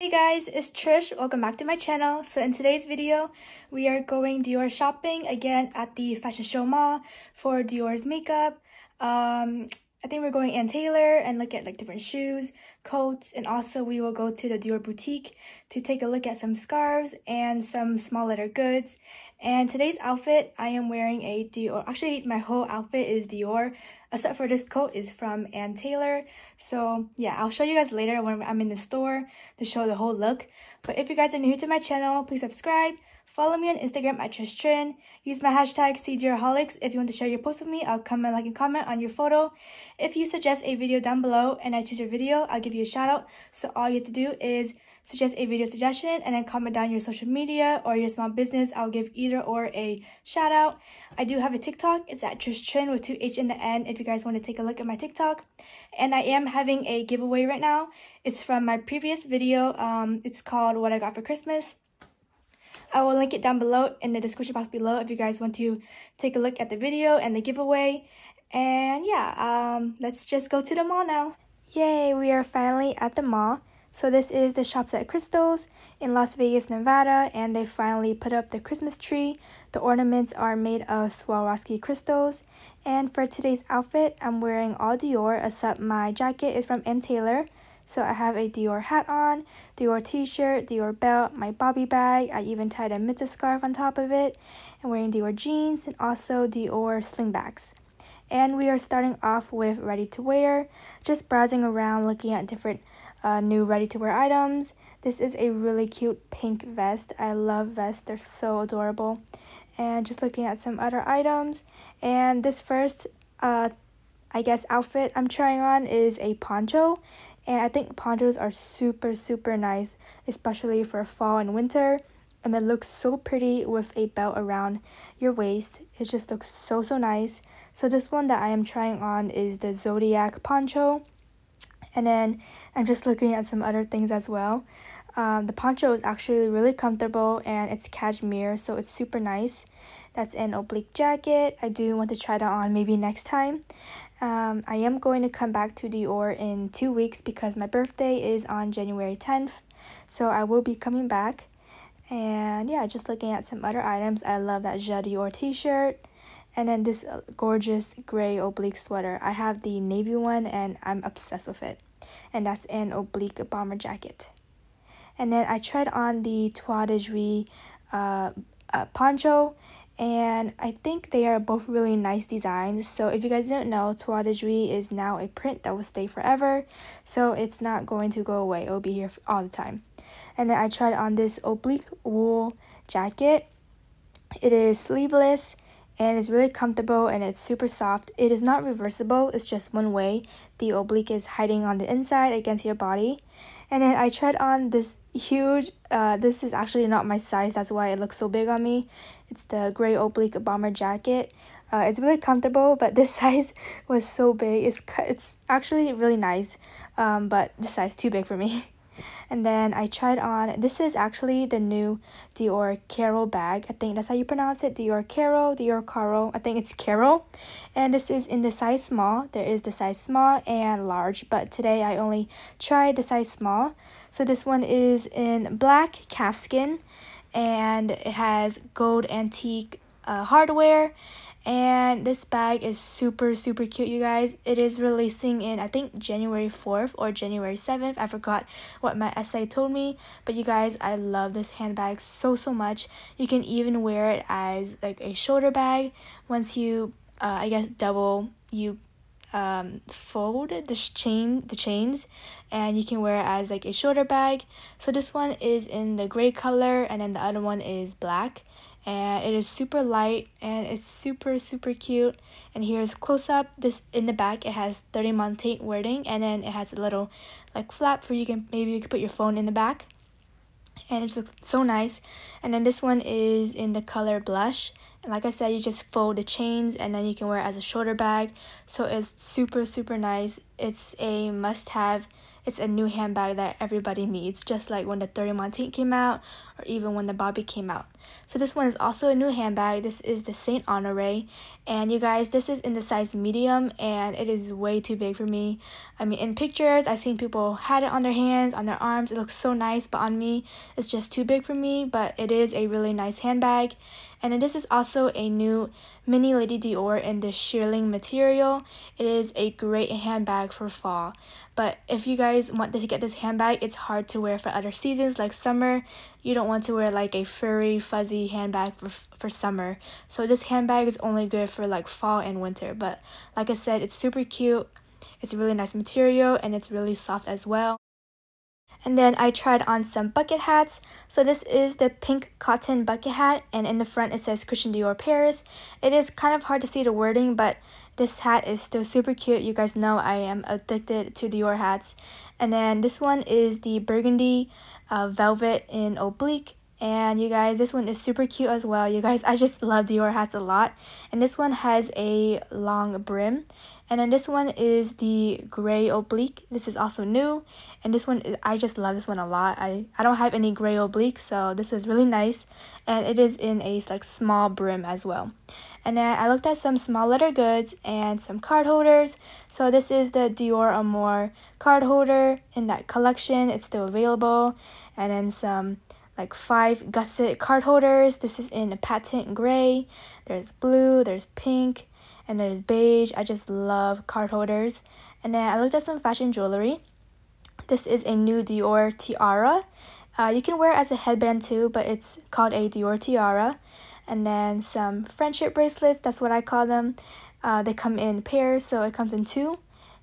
Hey guys, it's Trish. Welcome back to my channel. So in today's video, we are going Dior shopping again at the Fashion Show Mall for Dior's makeup. Um, I think we're going Ann Taylor and look at like different shoes, coats, and also we will go to the Dior boutique to take a look at some scarves and some small leather goods. And today's outfit, I am wearing a Dior, actually my whole outfit is Dior, except for this coat is from Ann Taylor. So yeah, I'll show you guys later when I'm in the store to show the whole look. But if you guys are new to my channel, please subscribe, Follow me on Instagram at Tristrin. Use my hashtag CDearholics if you want to share your post with me. I'll comment, like, and comment on your photo. If you suggest a video down below and I choose your video, I'll give you a shout out. So all you have to do is suggest a video suggestion and then comment down your social media or your small business. I'll give either or a shout out. I do have a TikTok. It's at Tristrin with two H in the end if you guys want to take a look at my TikTok. And I am having a giveaway right now. It's from my previous video. Um, it's called What I Got for Christmas. I will link it down below in the description box below if you guys want to take a look at the video and the giveaway. And yeah, um, let's just go to the mall now. Yay, we are finally at the mall. So this is the Shops at Crystals in Las Vegas, Nevada, and they finally put up the Christmas tree. The ornaments are made of Swarovski crystals. And for today's outfit, I'm wearing all Dior except my jacket is from Ann Taylor. So I have a Dior hat on, Dior t-shirt, Dior belt, my bobby bag. I even tied a mitzvah scarf on top of it. and wearing Dior jeans and also Dior slingbacks and we are starting off with ready to wear just browsing around looking at different uh, new ready to wear items this is a really cute pink vest i love vests they're so adorable and just looking at some other items and this first uh i guess outfit i'm trying on is a poncho and i think ponchos are super super nice especially for fall and winter and it looks so pretty with a belt around your waist. It just looks so, so nice. So this one that I am trying on is the Zodiac Poncho. And then I'm just looking at some other things as well. Um, the poncho is actually really comfortable and it's cashmere, so it's super nice. That's an oblique jacket. I do want to try that on maybe next time. Um, I am going to come back to Dior in two weeks because my birthday is on January 10th. So I will be coming back. And yeah, just looking at some other items, I love that Dior t-shirt. And then this uh, gorgeous gray oblique sweater. I have the navy one and I'm obsessed with it. And that's an oblique bomber jacket. And then I tried on the Trois de Juillet uh, uh, poncho and I think they are both really nice designs. So if you guys didn't know, Toile de Jouy is now a print that will stay forever, so it's not going to go away. It will be here all the time. And then I tried on this oblique wool jacket. It is sleeveless and it's really comfortable and it's super soft. It is not reversible, it's just one way. The oblique is hiding on the inside against your body. And then I tried on this huge, uh, this is actually not my size, that's why it looks so big on me. It's the gray oblique bomber jacket. Uh, it's really comfortable, but this size was so big. It's, it's actually really nice, um, but this size too big for me. And then I tried on, this is actually the new Dior Caro bag. I think that's how you pronounce it, Dior Caro, Dior Caro. I think it's Caro. And this is in the size small. There is the size small and large, but today I only tried the size small. So this one is in black calfskin and it has gold antique uh, hardware and this bag is super super cute you guys it is releasing in i think january 4th or january 7th i forgot what my essay told me but you guys i love this handbag so so much you can even wear it as like a shoulder bag once you uh, i guess double you um, fold the chain the chains and you can wear it as like a shoulder bag so this one is in the gray color and then the other one is black and it is super light and it's super super cute and here's close up this in the back it has 30 montate wording and then it has a little like flap for you can maybe you can put your phone in the back and it looks so nice and then this one is in the color blush and like I said you just fold the chains and then you can wear it as a shoulder bag so it's super super nice it's a must-have it's a new handbag that everybody needs just like when the 30 Montaigne came out or even when the Bobby came out so this one is also a new handbag. This is the Saint Honore. And you guys, this is in the size medium and it is way too big for me. I mean, in pictures, I've seen people had it on their hands, on their arms. It looks so nice, but on me, it's just too big for me. But it is a really nice handbag. And then this is also a new mini Lady Dior in the shearling material. It is a great handbag for fall. But if you guys want to get this handbag, it's hard to wear for other seasons like summer you don't want to wear like a furry fuzzy handbag for, for summer so this handbag is only good for like fall and winter but like I said it's super cute it's really nice material and it's really soft as well and then I tried on some bucket hats. So this is the pink cotton bucket hat and in the front it says Christian Dior Paris. It is kind of hard to see the wording but this hat is still super cute. You guys know I am addicted to Dior hats. And then this one is the burgundy uh, velvet in oblique. And you guys, this one is super cute as well. You guys, I just love Dior hats a lot. And this one has a long brim. And then this one is the gray oblique. This is also new. And this one, I just love this one a lot. I, I don't have any gray obliques, so this is really nice. And it is in a like small brim as well. And then I looked at some small letter goods and some card holders. So this is the Dior Amour card holder in that collection. It's still available. And then some like five gusset card holders. This is in a patent gray. There's blue, there's pink, and there's beige. I just love card holders. And then I looked at some fashion jewelry. This is a new Dior tiara. Uh, you can wear as a headband too, but it's called a Dior tiara. And then some friendship bracelets, that's what I call them. Uh, they come in pairs, so it comes in two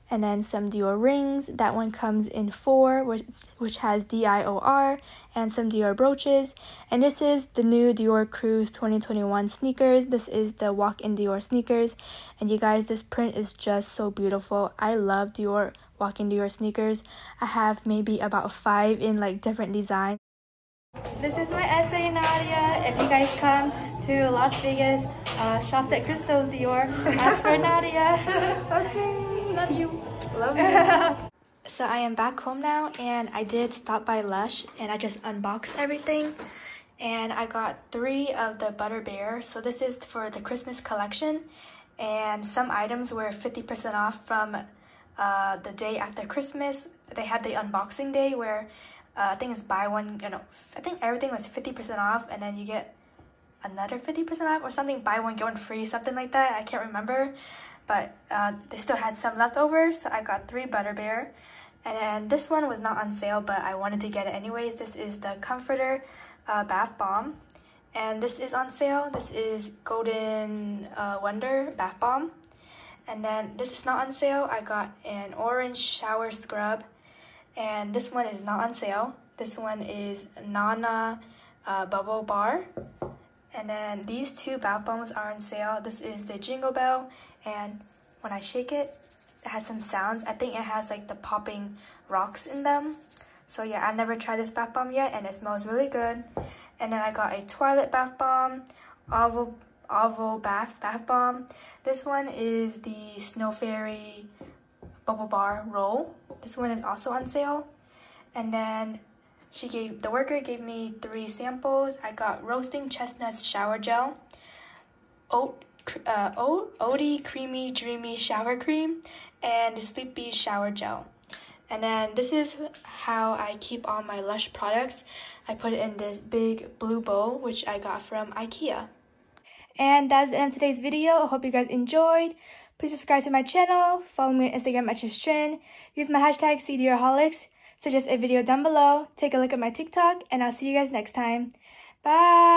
and then some Dior rings. That one comes in four, which, which has D-I-O-R, and some Dior brooches. And this is the new Dior Cruise 2021 sneakers. This is the walk-in Dior sneakers. And you guys, this print is just so beautiful. I love Dior walk-in Dior sneakers. I have maybe about five in like different designs. This is my essay, Nadia. If you guys come to Las Vegas, uh, shops at Crystal's Dior, ask for Nadia. That's me. Love you. Love you. so I am back home now and I did stop by Lush and I just unboxed everything. And I got three of the Butter Bear. So this is for the Christmas collection. And some items were 50% off from uh, the day after Christmas. They had the unboxing day where uh, I think it's buy one, you know, I think everything was 50% off and then you get another 50% off or something, buy one, get one free, something like that. I can't remember. But uh, they still had some left over, so I got three Butter Bear. And then this one was not on sale, but I wanted to get it anyways. This is the Comforter uh, Bath Bomb. And this is on sale. This is Golden uh, Wonder Bath Bomb. And then this is not on sale. I got an orange shower scrub. And this one is not on sale. This one is Nana uh, Bubble Bar. And then these two bath bombs are on sale. This is the Jingle Bell, and when I shake it, it has some sounds. I think it has like the popping rocks in them. So yeah, I've never tried this bath bomb yet, and it smells really good. And then I got a Twilight bath bomb, oval oval bath bath bomb. This one is the Snow Fairy Bubble Bar Roll. This one is also on sale. And then she gave the worker gave me three samples. I got roasting chestnuts shower gel, oat uh, oat creamy dreamy shower cream, and sleepy shower gel. And then this is how I keep all my Lush products. I put it in this big blue bowl, which I got from Ikea. And that's the end of today's video. I hope you guys enjoyed. Please subscribe to my channel, follow me on Instagram at Tristan, use my hashtag CDRholics, suggest a video down below, take a look at my TikTok, and I'll see you guys next time. Bye!